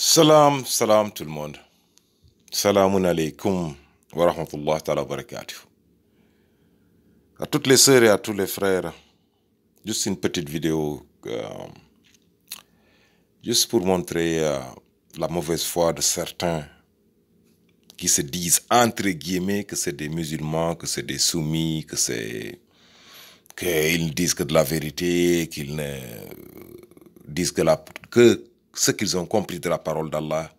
Salam, salam tout le monde. Salamun alaikum wa rahmatullah ta'ala wa À toutes les sœurs et à tous les frères, juste une petite vidéo, euh, juste pour montrer euh, la mauvaise foi de certains qui se disent entre guillemets que c'est des musulmans, que c'est des soumis, que c'est qu'ils ils disent que de la vérité, qu'ils ne disent que la que ce qu'ils ont compris de la parole d'Allah,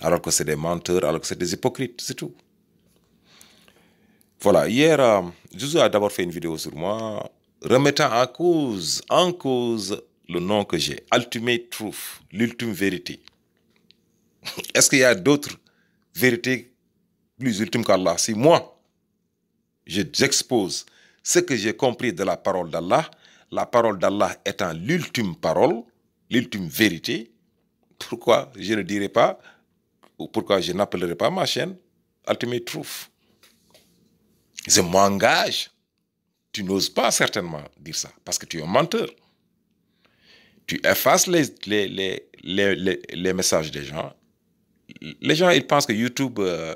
alors que c'est des menteurs, alors que c'est des hypocrites, c'est tout. Voilà, hier, euh, Jouzou a d'abord fait une vidéo sur moi, remettant en cause, en cause le nom que j'ai, Ultimate Truth, l'ultime vérité. Est-ce qu'il y a d'autres vérités plus ultimes qu'Allah Si moi, j'expose ce que j'ai compris de la parole d'Allah, la parole d'Allah étant l'ultime parole, l'ultime vérité, pourquoi je ne dirai pas, ou pourquoi je n'appellerai pas ma chaîne Ultimate Truth Je m'engage. Tu n'oses pas certainement dire ça, parce que tu es un menteur. Tu effaces les, les, messages des gens. Les gens, ils pensent que YouTube, euh,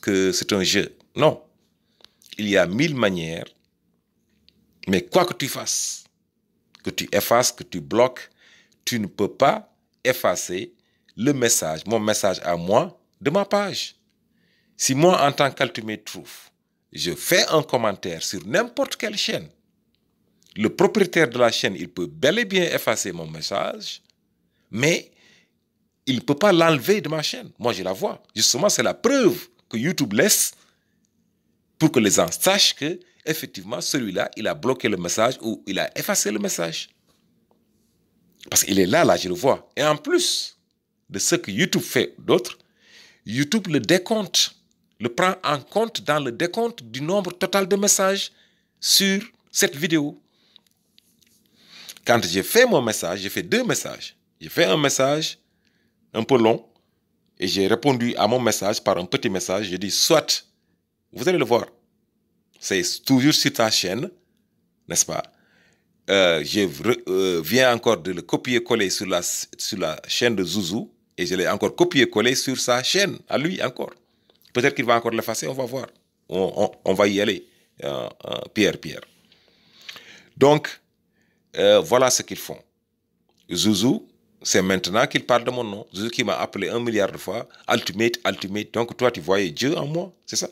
que c'est un jeu. Non. Il y a mille manières, mais quoi que tu fasses, que tu effaces, que tu bloques, tu ne peux pas effacer le message, mon message à moi, de ma page. Si moi, en tant qu'altumé, trouve, je fais un commentaire sur n'importe quelle chaîne, le propriétaire de la chaîne, il peut bel et bien effacer mon message, mais il ne peut pas l'enlever de ma chaîne. Moi, je la vois. Justement, c'est la preuve que YouTube laisse pour que les gens sachent que, effectivement, celui-là, il a bloqué le message ou il a effacé le message. Parce qu'il est là, là, je le vois. Et en plus de ce que YouTube fait d'autres, YouTube le décompte, le prend en compte dans le décompte du nombre total de messages sur cette vidéo. Quand j'ai fait mon message, j'ai fait deux messages. J'ai fait un message un peu long et j'ai répondu à mon message par un petit message. J'ai dit, soit, vous allez le voir. C'est toujours sur ta chaîne, n'est-ce pas euh, je euh, viens encore de le copier-coller sur la, sur la chaîne de Zouzou et je l'ai encore copié-collé sur sa chaîne, à lui encore. Peut-être qu'il va encore l'effacer, on va voir. On, va y aller, euh, Pierre, Pierre. Donc, voilà ce qu'ils font. Zouzou, c'est maintenant qu'il parle de mon nom. Zouzou qui m'a appelé un milliard de fois, Ultimate, Ultimate. Donc, toi, tu voyais Dieu en moi, c'est ça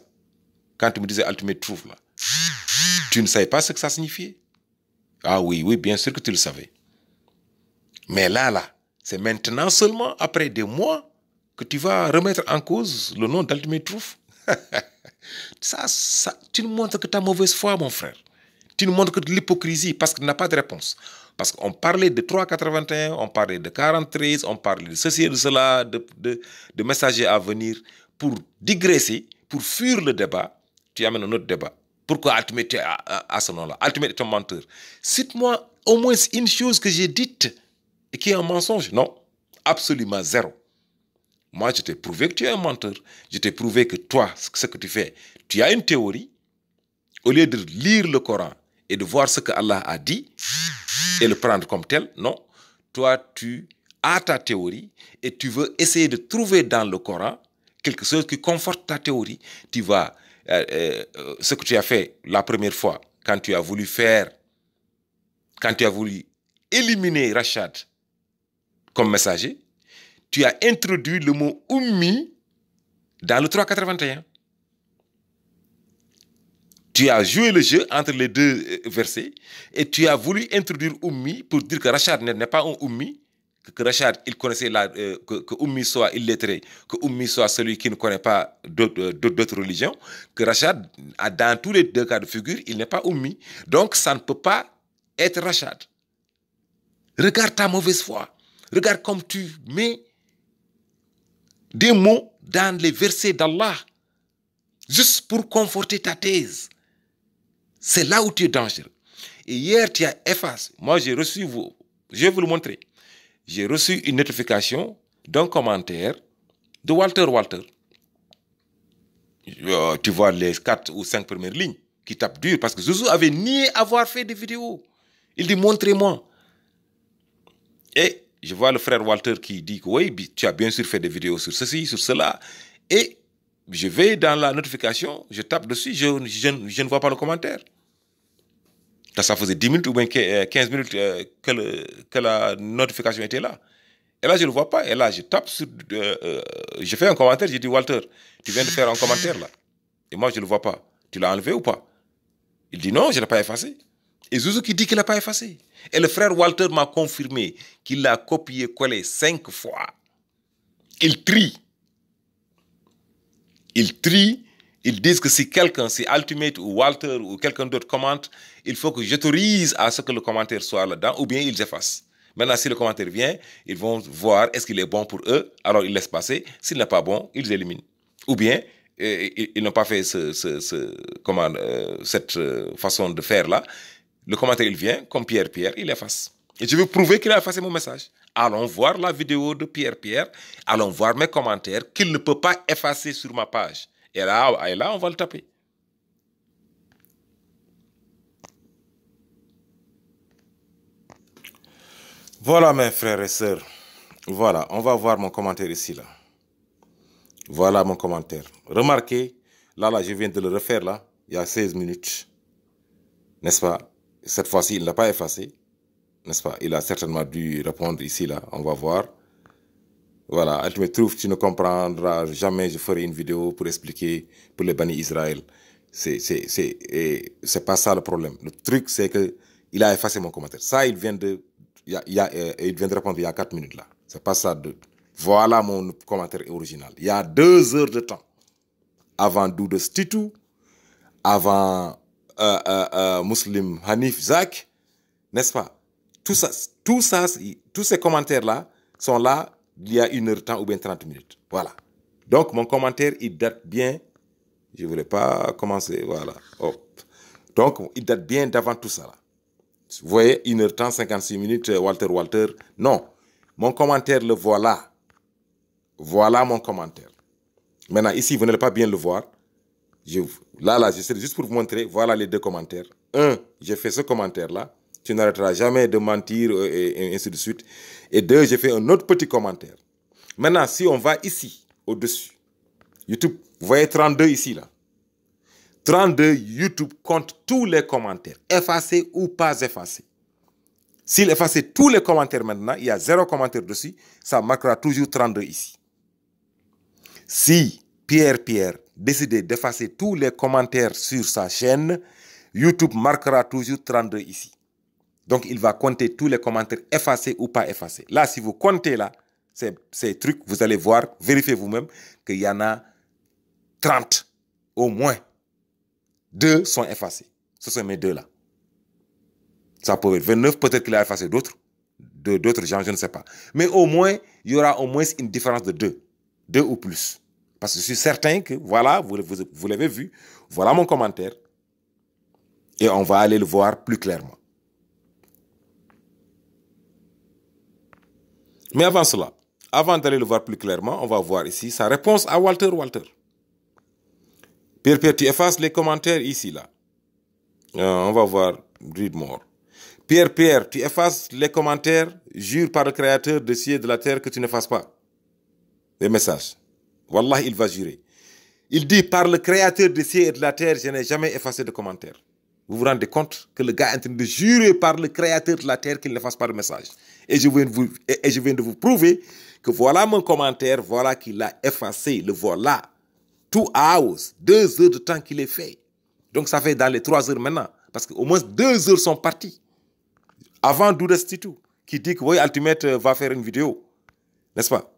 Quand tu me disais Ultimate Trouve, là, tu ne savais pas ce que ça signifiait. Ah oui, oui, bien sûr que tu le savais. Mais là, là, c'est maintenant seulement, après des mois, que tu vas remettre en cause le nom d'Altmetrouf. ça, ça, tu nous montres que ta mauvaise foi, mon frère. Tu nous montres que de l'hypocrisie parce qu'il n'a pas de réponse. Parce qu'on parlait de 3,81, on parlait de 43, on parlait de ceci et de cela, de, de, de messagers à venir pour digresser, pour fuir le débat. Tu amènes un autre débat. Pourquoi Altimate à, ce nom-là est un menteur. Cite-moi au moins une chose que j'ai dite et qui est un mensonge. Non, absolument zéro. Moi, je t'ai prouvé que tu es un menteur. Je t'ai prouvé que toi, ce que tu fais, tu as une théorie. Au lieu de lire le Coran et de voir ce que Allah a dit et le prendre comme tel, non. Toi, tu as ta théorie et tu veux essayer de trouver dans le Coran quelque chose qui conforte ta théorie. Tu vas euh, euh, ce que tu as fait la première fois, quand tu as voulu faire, quand tu as voulu éliminer Rachad comme messager, tu as introduit le mot Ummi dans le 381. Tu as joué le jeu entre les deux euh, versets et tu as voulu introduire Ummi pour dire que Rachad n'est pas un Ummi, que, Rashad il connaissait la, euh, que, que soit illettré, que Oumi soit celui qui ne connaît pas d'autres euh, religions, que Rachad, dans tous les deux cas de figure, il n'est pas Oummi. Donc, ça ne peut pas être Rachad. Regarde ta mauvaise foi. Regarde comme tu mets des mots dans les versets d'Allah, juste pour conforter ta thèse. C'est là où tu es dangereux. Et hier, tu as effacé. Moi, j'ai reçu vos. Je vais vous le montrer j'ai reçu une notification d'un commentaire de Walter Walter. Euh, tu vois les quatre ou cinq premières lignes qui tapent dur parce que Zouzou avait nié avoir fait des vidéos. Il dit montrez-moi. Et je vois le frère Walter qui dit que oui, tu as bien sûr fait des vidéos sur ceci, sur cela. Et je vais dans la notification, je tape dessus, je ne vois pas le commentaire ça faisait 10 minutes ou bien 15 euh, minutes euh, que, la notification était là. Et là, je ne le vois pas. Et là, je tape sur. Euh, je fais un commentaire, je dis Walter, tu viens de faire un commentaire là. Et moi, je ne le vois pas. Tu l'as enlevé ou pas Il dit non, je ne l'ai pas effacé. Et Zouzou qui dit qu'il ne l'a pas effacé. Et le frère Walter m'a confirmé qu'il l'a copié-collé cinq fois. Il trie. Il trie ils disent que si quelqu'un, si Ultimate ou Walter ou quelqu'un d'autre commente, il faut que j'autorise à ce que le commentaire soit là-dedans, ou bien ils effacent. Maintenant, si le commentaire vient, ils vont voir est-ce qu'il est bon pour eux, alors ils laissent passer. S'il n'est pas bon, ils éliminent. Ou bien, euh, ils n'ont pas fait euh, cette euh, façon de faire là. Le commentaire, il vient, comme Pierre Pierre, il efface. Et je veux prouver qu'il a effacé mon message. Allons voir la vidéo de Pierre Pierre. Allons voir mes commentaires qu'il ne peut pas effacer sur ma page. Et là, là on va le taper. Voilà mes frères et sœurs. Voilà, on va voir mon commentaire ici là. Voilà mon commentaire. Remarquez, là là, je viens de le refaire là, il y a 16 minutes. N'est-ce pas Cette fois-ci, il l'a pas effacé. N'est-ce pas Il a certainement dû répondre ici là, on va voir. Voilà, tu me trouve, tu ne comprendras jamais, je ferai une vidéo pour expliquer pour les bannis Israël. C'est, c'est, c'est, pas ça le problème. Le truc, c'est que il a effacé mon commentaire. Ça, il vient de, il, y a, il euh, répondre il y a 4 minutes là. C'est pas ça de, voilà mon commentaire original. Il y a deux heures de temps avant Doudou Stitou, avant euh, euh, euh, Muslim Hanif Zak, n'est-ce pas? Tout ça, tout ça, tous ces commentaires là sont là il y a une heure de temps ou bien 30 minutes. Voilà. Donc, mon commentaire, il date bien. Je ne voulais pas commencer. Voilà. Donc, il date bien d'avant tout ça. Là. Vous voyez, une heure temps, 56 minutes, euh, Walter, Walter. Non. Mon commentaire, le voilà. Voilà mon commentaire. Maintenant, ici, vous n'allez pas bien le voir. Je, là, là, j'essaie juste pour vous montrer. Voilà les deux commentaires. Un, j'ai fait ce commentaire-là. Tu n'arrêteras jamais de mentir euh, et ainsi de suite. Et deux, j'ai fait un autre petit commentaire. Maintenant, si on va ici, au-dessus, YouTube, vous voyez 32 ici, là. 32, YouTube compte tous les commentaires, effacés ou pas effacés. S'il efface tous les commentaires maintenant, il y a zéro commentaire dessus, ça marquera toujours 32 ici. Si Pierre Pierre décidait d'effacer tous les commentaires sur sa chaîne, YouTube marquera toujours 32 ici. Donc, il va compter tous les commentaires effacés ou pas effacés. Là, si vous comptez là, ces, trucs, vous allez voir, vérifiez vous-même qu'il y en a 30 au moins. Deux sont effacés. Ce sont mes deux là. Ça peut être 29, peut-être qu'il a effacé d'autres, d'autres gens, je ne sais pas. Mais au moins, il y aura au moins une différence de deux. Deux ou plus. Parce que je suis certain que, voilà, vous l'avez vu, voilà mon commentaire. Et on va aller le voir plus clairement. Mais avant cela, avant d'aller le voir plus clairement, on va voir ici sa réponse à Walter Walter. Pierre Pierre, tu effaces les commentaires ici, là. Euh, on va voir read Pierre Pierre, tu effaces les commentaires, jure par le Créateur de ciel et de la terre que tu n'effaces pas. Les messages. Wallah, il va jurer. Il dit par le Créateur de ciel et de la terre, je n'ai jamais effacé de commentaires. Vous vous rendez compte que le gars est en train de jurer par le Créateur de la terre qu'il n'efface pas de messages et je viens de vous, et je viens de vous prouver que voilà mon commentaire, voilà qu'il a effacé, le voilà. à hours, deux heures de temps qu'il est fait. Donc ça fait dans les trois heures maintenant, parce qu'au moins deux heures sont parties. Avant tout qui dit que oui, Ultimate euh, va faire une vidéo, n'est-ce pas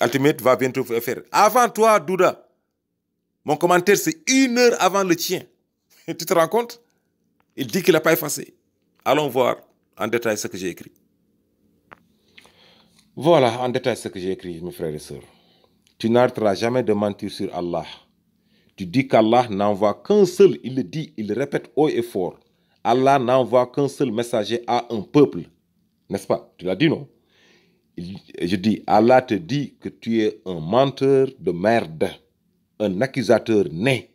Ultimate va bientôt faire. Avant toi, Douda, mon commentaire c'est une heure avant le tien. tu te rends compte Il dit qu'il n'a pas effacé. Allons voir en détail ce que j'ai écrit. Voilà en détail ce que j'ai écrit, mes frères et sœurs. Tu n'arrêteras jamais de mentir sur Allah. Tu dis qu'Allah n'envoie qu'un seul, il le dit, il le répète haut et fort. Allah n'envoie qu'un seul messager à un peuple. N'est-ce pas Tu l'as dit, non Je dis, Allah te dit que tu es un menteur de merde, un accusateur né.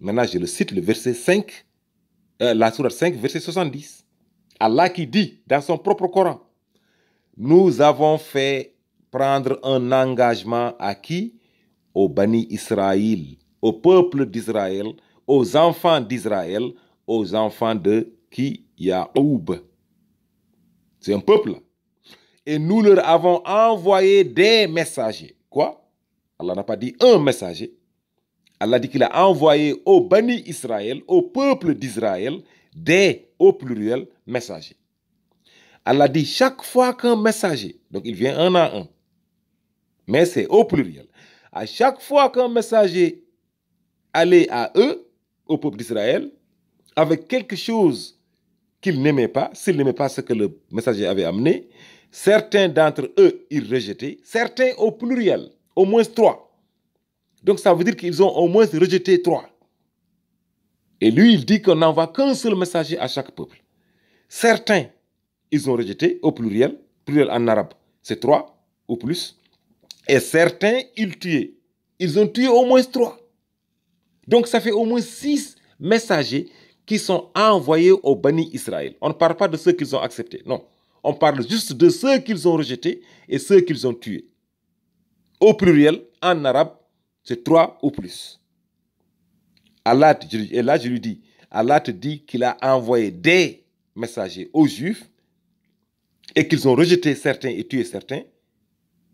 Maintenant, je le cite, le verset 5, euh, la sourate 5, verset 70. Allah qui dit dans son propre Coran, nous avons fait prendre un engagement à qui Au Bani Israël, au peuple d'Israël, aux enfants d'Israël, aux enfants de qui Yaoub. C'est un peuple. Et nous leur avons envoyé des messagers. Quoi Allah n'a pas dit un messager. Allah dit qu'il a envoyé au Bani Israël, au peuple d'Israël, des, au pluriel, messagers. Allah dit chaque fois qu'un messager, donc il vient un à un, mais c'est au pluriel, à chaque fois qu'un messager allait à eux, au peuple d'Israël, avec quelque chose qu'ils n'aimaient pas, s'ils n'aimaient pas ce que le messager avait amené, certains d'entre eux, ils rejetaient, certains au pluriel, au moins trois. Donc ça veut dire qu'ils ont au moins rejeté trois. Et lui, il dit qu'on n'envoie qu'un seul messager à chaque peuple. Certains ils ont rejeté au pluriel, pluriel en arabe, c'est trois ou plus. Et certains, ils tuaient. Ils ont tué au moins trois. Donc ça fait au moins six messagers qui sont envoyés au Bani Israël. On ne parle pas de ceux qu'ils ont acceptés, non. On parle juste de ceux qu'ils ont rejetés et ceux qu'ils ont tués. Au pluriel, en arabe, c'est trois ou plus. Allah, et là je lui dis, Allah te dit qu'il a envoyé des messagers aux Juifs et qu'ils ont rejeté certains et tué certains,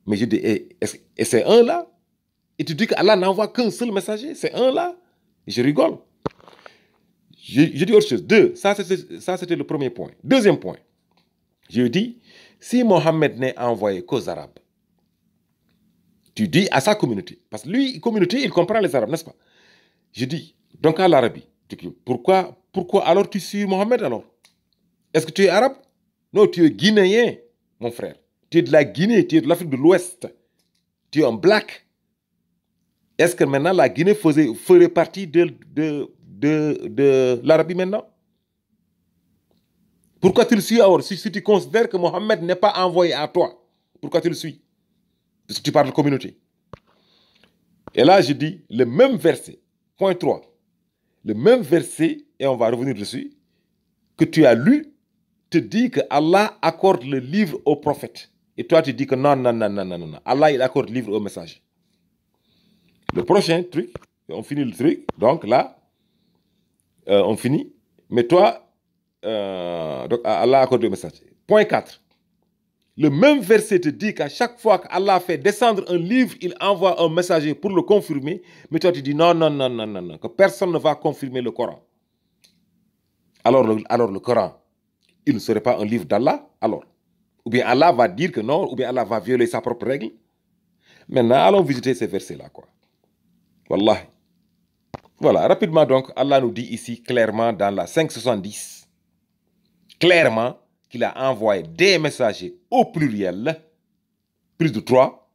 mais je dis, eh, et, c'est un là Et tu dis qu'Allah n'envoie qu'un seul messager, c'est un là Je rigole. Je, dis autre chose. Deux, ça c'était le premier point. Deuxième point, je dis, si Mohammed n'est envoyé qu'aux Arabes, tu dis à sa communauté, parce que lui, communauté, il comprend les Arabes, n'est-ce pas Je dis, donc à l'Arabie, pourquoi, pourquoi alors tu suis Mohammed alors Est-ce que tu es arabe non, tu es guinéen, mon frère. Tu es de la Guinée, tu es de l'Afrique de l'Ouest. Tu es un black. Est-ce que maintenant la Guinée faisait, ferait partie de, de, l'Arabie maintenant Pourquoi tu le suis alors si, si tu considères que Mohamed n'est pas envoyé à toi, pourquoi tu le suis Parce que tu parles de communauté. Et là, je dis le même verset, point 3. Le même verset, et on va revenir dessus, que tu as lu te dit que Allah accorde le livre au prophète. Et toi, tu dis que non, non, non, non, non, non. Allah, il accorde le livre au messager. Le prochain truc, on finit le truc. Donc là, euh, on finit. Mais toi, euh, Allah accorde le message. Point 4. Le même verset te dit qu'à chaque fois qu'Allah fait descendre un livre, il envoie un messager pour le confirmer. Mais toi, tu dis non, non, non, non, non, non, que personne ne va confirmer le Coran. Alors, alors le Coran, il ne serait pas un livre d'Allah alors Ou bien Allah va dire que non, ou bien Allah va violer sa propre règle Maintenant, allons visiter ces versets-là. quoi. Voilà, rapidement donc, Allah nous dit ici clairement dans la 570, clairement qu'il a envoyé des messagers au pluriel, plus de trois,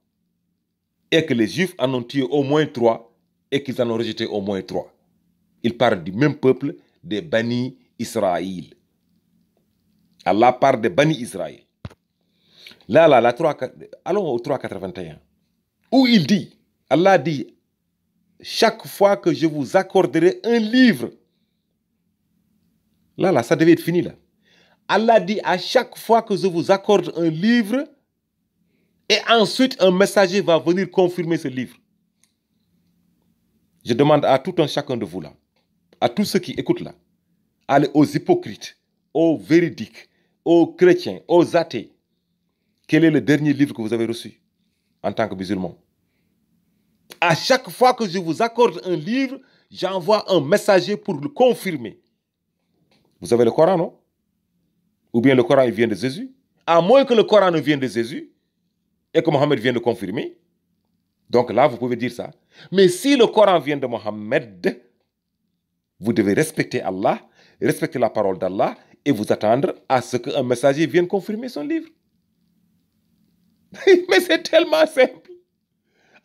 et que les Juifs en ont tué au moins trois, et qu'ils en ont rejeté au moins trois. Il parle du même peuple des bannis Israël à la part de Bani Israël. Là, là, là, 3, allons au 3.81, où il dit, Allah dit, chaque fois que je vous accorderai un livre, là, là, ça devait être fini, là. Allah dit, à chaque fois que je vous accorde un livre, et ensuite un messager va venir confirmer ce livre. Je demande à tout un chacun de vous là, à tous ceux qui écoutent là, allez aux hypocrites, aux véridiques, aux chrétiens, aux athées, quel est le dernier livre que vous avez reçu en tant que musulman À chaque fois que je vous accorde un livre, j'envoie un messager pour le confirmer. Vous avez le Coran, non Ou bien le Coran, il vient de Jésus À moins que le Coran ne vienne de Jésus et que Mohammed vienne le confirmer. Donc là, vous pouvez dire ça. Mais si le Coran vient de Mohammed, vous devez respecter Allah, respecter la parole d'Allah et vous attendre à ce qu'un messager vienne confirmer son livre. Mais c'est tellement simple.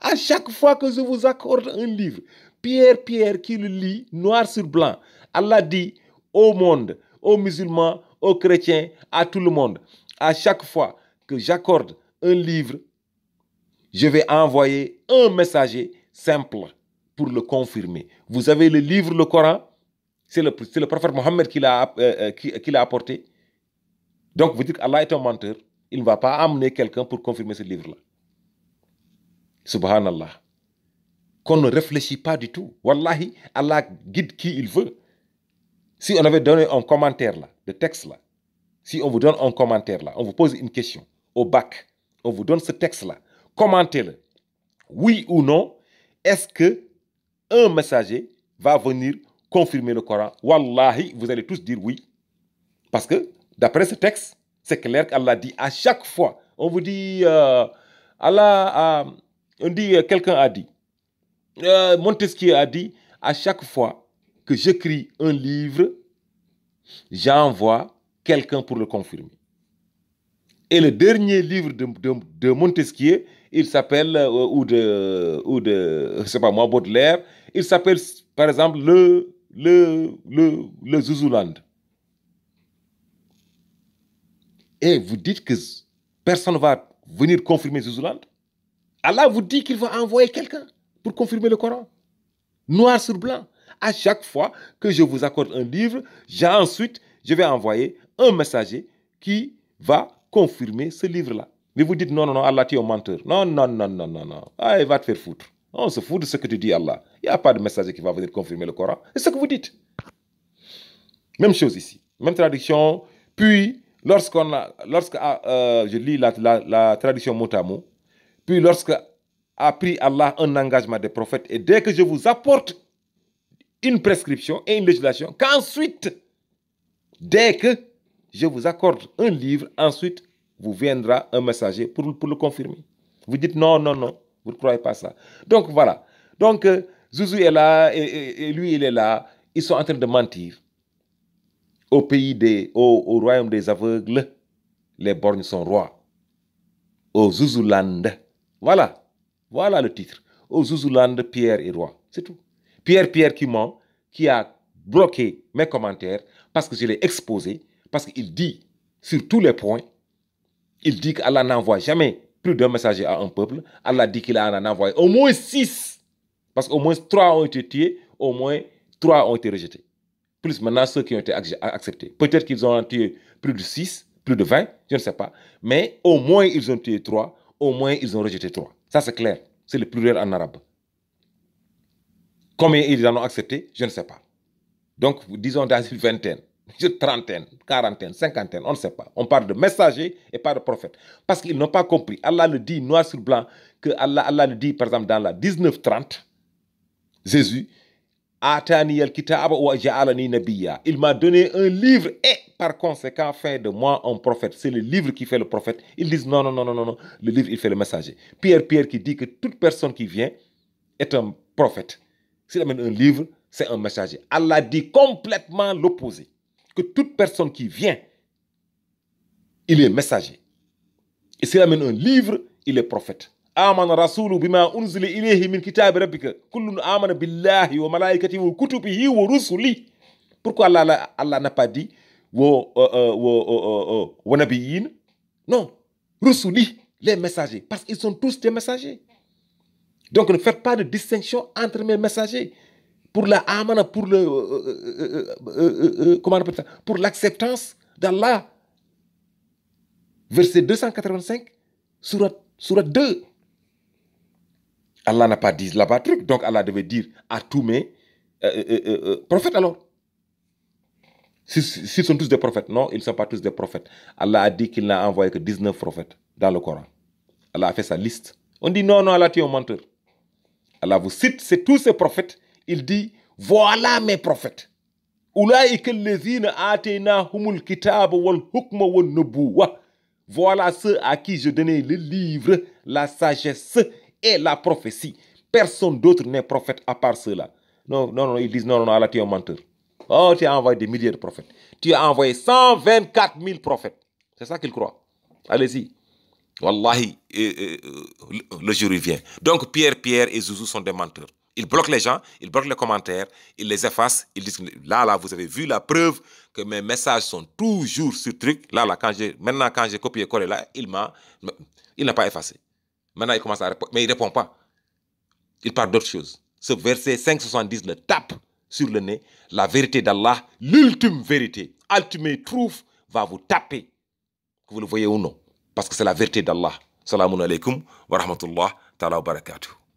À chaque fois que je vous accorde un livre, Pierre, Pierre qui le lit noir sur blanc, Allah dit au monde, aux musulmans, aux chrétiens, à tout le monde, à chaque fois que j'accorde un livre, je vais envoyer un messager simple pour le confirmer. Vous avez le livre, le Coran, c'est le, le, prophète Mohammed euh, euh, qui l'a apporté. Donc, vous dites qu'Allah est un menteur. Il ne va pas amener quelqu'un pour confirmer ce livre-là. Subhanallah. Qu'on ne réfléchit pas du tout. Wallahi, Allah guide qui il veut. Si on avait donné un commentaire là, de texte là, si on vous donne un commentaire là, on vous pose une question au bac, on vous donne ce texte là, commentez-le. Oui ou non, est-ce que un messager va venir confirmer le Coran, wallahi, vous allez tous dire oui. Parce que d'après ce texte, c'est clair qu'Allah dit à chaque fois, on vous dit, euh, Allah, a, on dit, euh, quelqu'un a dit, euh, Montesquieu a dit, à chaque fois que j'écris un livre, j'envoie quelqu'un pour le confirmer. Et le dernier livre de, Montesquieu, il s'appelle, ou de, ou de, je sais pas moi, Baudelaire, il s'appelle, par exemple, le le, le, Zuzuland. Et vous dites que personne ne va venir confirmer Zuzuland. Allah vous dit qu'il va envoyer quelqu'un pour confirmer le Coran. Noir sur blanc. À chaque fois que je vous accorde un livre, ensuite, je vais envoyer un messager qui va confirmer ce livre-là. Mais vous dites non, non, non, Allah, tu un menteur. Non, non, non, non, non, non. Ah, il va te faire foutre. On se fout de ce que tu dis, Allah. Il n'y a pas de messager qui va venir confirmer le Coran. C'est ce que vous dites. Même chose ici. Même tradition. Puis, lorsqu'on lorsque ah, euh, je lis la, tradition mot à mot, puis lorsque a pris Allah un engagement des prophètes, et dès que je vous apporte une prescription et une législation, qu'ensuite, dès que je vous accorde un livre, ensuite vous viendra un messager pour le confirmer. Vous dites non, non, non. Vous ne croyez pas ça. Donc voilà. Donc euh, Zouzou est là et, lui, il est là. Ils sont en train de mentir. Au pays des, au, royaume des aveugles, les bornes sont rois. Au Zouzouland. Voilà. Voilà le titre. Au Zouzouland, Pierre est roi. C'est tout. Pierre, Pierre qui ment, qui a bloqué mes commentaires parce que je l'ai exposé, parce qu'il dit sur tous les points, il dit qu'Allah n'envoie jamais plus d'un messager à un peuple. Allah dit qu'il en a envoyé au moins six. Parce qu'au moins trois ont été tués, au moins trois ont été rejetés. Plus maintenant ceux qui ont été acceptés. Peut-être qu'ils ont tué plus de six, plus de vingt, je ne sais pas. Mais au moins ils ont tué trois, au moins ils ont rejeté trois. Ça c'est clair. C'est le pluriel en arabe. Combien ils en ont accepté, je ne sais pas. Donc, disons dans une vingtaine trentaine, quarantaine, cinquantaine, on ne sait pas. On parle de messager et pas de prophète. Parce qu'ils n'ont pas compris. Allah le dit noir sur blanc, que Allah, le dit par exemple dans la 1930, Jésus, il m'a donné un livre et par conséquent fait de moi un prophète. C'est le livre qui fait le prophète. Ils disent non, non, non, non, non, non. Le livre, il fait le messager. Pierre, Pierre qui dit que toute personne qui vient est un prophète. S'il amène un livre, c'est un messager. Allah dit complètement l'opposé que toute personne qui vient, il est messager. Et s'il amène un livre, il est prophète. pourquoi Allah, n'a pas dit euh, euh, euh, non rusuli les messagers parce qu'ils sont tous des messagers donc ne faites pas de distinction entre mes messagers pour la amana, pour le euh, euh, euh, comment pour l'acceptance d'Allah. Verset 285, sur la 2. Allah n'a pas dit là-bas truc, donc Allah devait dire à tous mes prophètes alors. S'ils sont tous des prophètes, non, ils ne sont pas tous des prophètes. Allah a dit qu'il n'a envoyé que 19 prophètes dans le Coran. Allah a fait sa liste. On dit non, non, Allah, tu es un menteur. Allah vous cite, c'est tous ces prophètes il dit voilà mes prophètes voilà ceux à qui je donnais le livre la sagesse et la prophétie personne d'autre n'est prophète à part ceux-là non non non ils disent non non, là tu es un menteur oh tu as envoyé des milliers de prophètes tu as envoyé 124 000 prophètes c'est ça qu'ils croient allez-y Wallahi, euh, euh, le jour vient. Donc Pierre, Pierre et Zouzou sont des menteurs. Il bloque les gens, il bloque les commentaires, il les efface, il dit là, là, vous avez vu la preuve que mes messages sont toujours sur truc. Là, là, maintenant, quand j'ai copié-collé là, il m'a, il n'a pas effacé. Maintenant, il commence à répondre, mais il ne répond pas. Il parle d'autre chose. Ce verset 570 le tape sur le nez. La vérité d'Allah, l'ultime vérité, ultimate truth, va vous taper. Que vous le voyez ou non. Parce que c'est la vérité d'Allah. Salam alaikum wa rahmatullah ta'ala wa barakatuh.